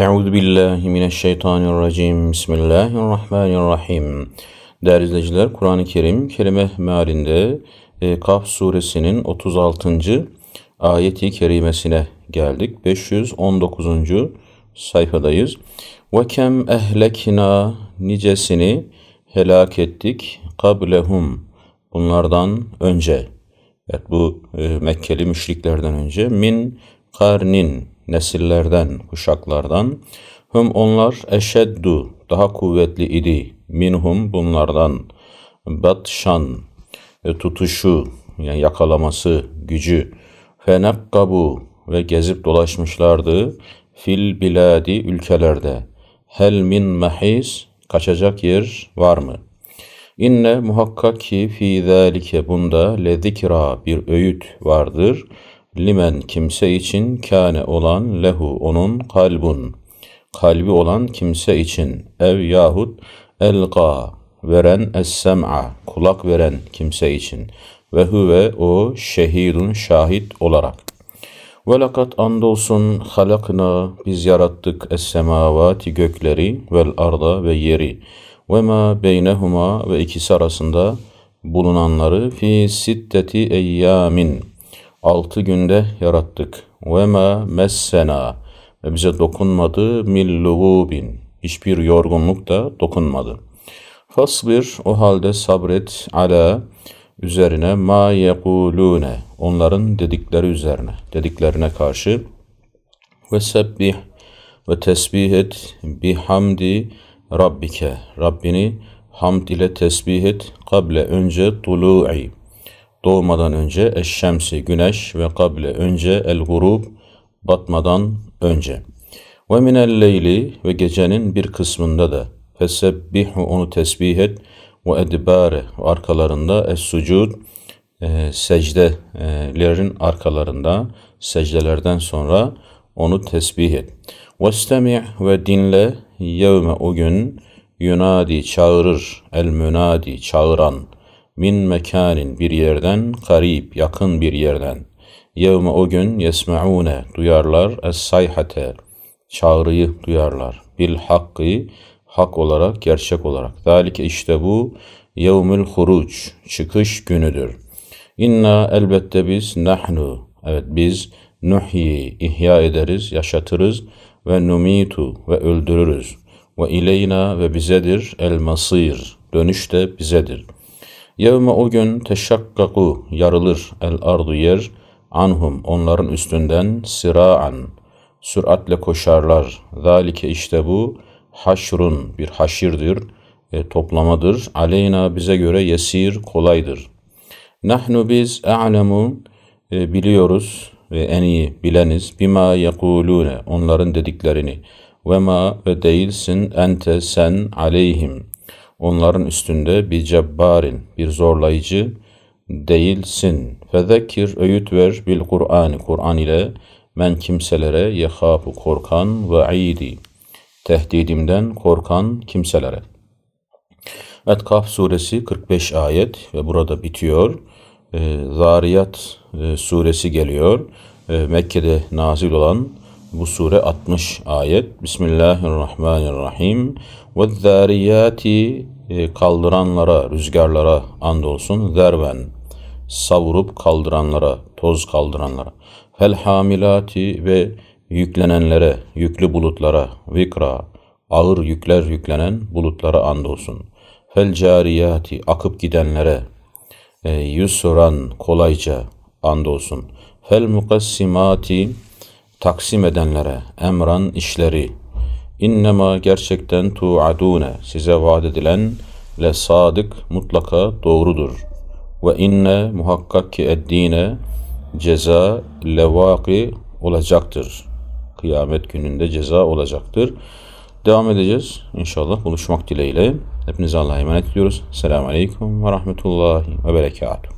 Euzu billahi mineşşeytanirracim. Bismillahirrahmanirrahim. Değerli izleyiciler, Kur'an-ı Kerim kelime mealinde e, Kaf suresinin 36. ayeti kerimesine geldik. 519. sayfadayız. Ve kem ehlekna nicesini helak ettik kablehum bunlardan önce. Evet bu e, Mekkeli müşriklerden önce min karnin nesillerden, kuşaklardan. Hüm onlar eşeddu, daha kuvvetli idi. Minhum bunlardan. Batşan, e, tutuşu, yani yakalaması, gücü. Fenekkabu ve gezip dolaşmışlardı. Fil biladi ülkelerde. Hel min mahis, kaçacak yer var mı? İnne muhakkak ki fi zalike bunda le bir öğüt vardır.'' limen kimse için kâne olan lehu onun kalbun kalbi olan kimse için ev yahut elqa veren es kulak veren kimse için ve huve o şehidun şahit olarak ve lakat andolsun halakna biz yarattık es gökleri vel arda ve yeri ve ma beynehuma ve ikisi arasında bulunanları fi sitteti eyyamin Altı günde yarattık. Ve ma messena. Ve bize dokunmadı milluvubin. Hiçbir yorgunluk da dokunmadı. Fasbir o halde sabret ala üzerine ma yekulune onların dedikleri üzerine dediklerine karşı ve sebbih ve tesbih et bihamdi rabbike Rabbini hamd ile tesbih et kable önce tulu'i doğmadan önce eşşemsi güneş ve kable önce el gurub batmadan önce. Ve minel leyli ve gecenin bir kısmında da fesebbihu onu tesbih et ve edbare arkalarında es sucud e, secdelerin arkalarında secdelerden sonra onu tesbih et. Vestemi' ve dinle yevme o gün yunadi çağırır el münadi çağıran min mekanin bir yerden, karib yakın bir yerden. Yevme o gün yesme'une duyarlar es sayhate çağrıyı duyarlar. Bil hakkı hak olarak, gerçek olarak. Dalik işte bu yevmül huruç çıkış günüdür. İnna elbette biz nahnu evet biz nuhyi ihya ederiz, yaşatırız ve numitu ve öldürürüz. Ve ileyna ve bizedir el masir dönüş de bizedir.'' Yevme o gün teşakkaku yarılır el ardu yer anhum onların üstünden sıraan süratle koşarlar. Zalike işte bu haşrun bir haşirdir, e, toplamadır. Aleyna bize göre yesir kolaydır. Nahnu biz a'lemu e, biliyoruz ve en iyi bileniz bima yakulune onların dediklerini ve ma ve değilsin ente sen aleyhim Onların üstünde bir cebbarin, bir zorlayıcı değilsin. Fezekir, öğüt ver bil Kur'an, Kur'an ile men kimselere yehafu korkan ve idi. Tehdidimden korkan kimselere. Etkaf suresi 45 ayet ve burada bitiyor. Ee, Zariyat e, suresi geliyor. Ee, Mekke'de nazil olan bu sure 60 ayet. Bismillahirrahmanirrahim. Ve zariyati e, kaldıranlara, rüzgarlara andolsun. Zerven savurup kaldıranlara, toz kaldıranlara. Fel hamilati ve yüklenenlere, yüklü bulutlara, vikra, ağır yükler yüklenen bulutlara andolsun. Fel cariyati akıp gidenlere, e, yusuran kolayca andolsun. Fel mukassimati taksim edenlere emran işleri innema gerçekten tuadune size vaat edilen le sadık mutlaka doğrudur. Ve inne muhakkak ki eddine ceza levaki olacaktır. Kıyamet gününde ceza olacaktır. Devam edeceğiz inşallah buluşmak dileğiyle. Hepinize Allah'a emanet ediyoruz. Selamun Aleyküm ve Rahmetullahi ve Berekatuhu.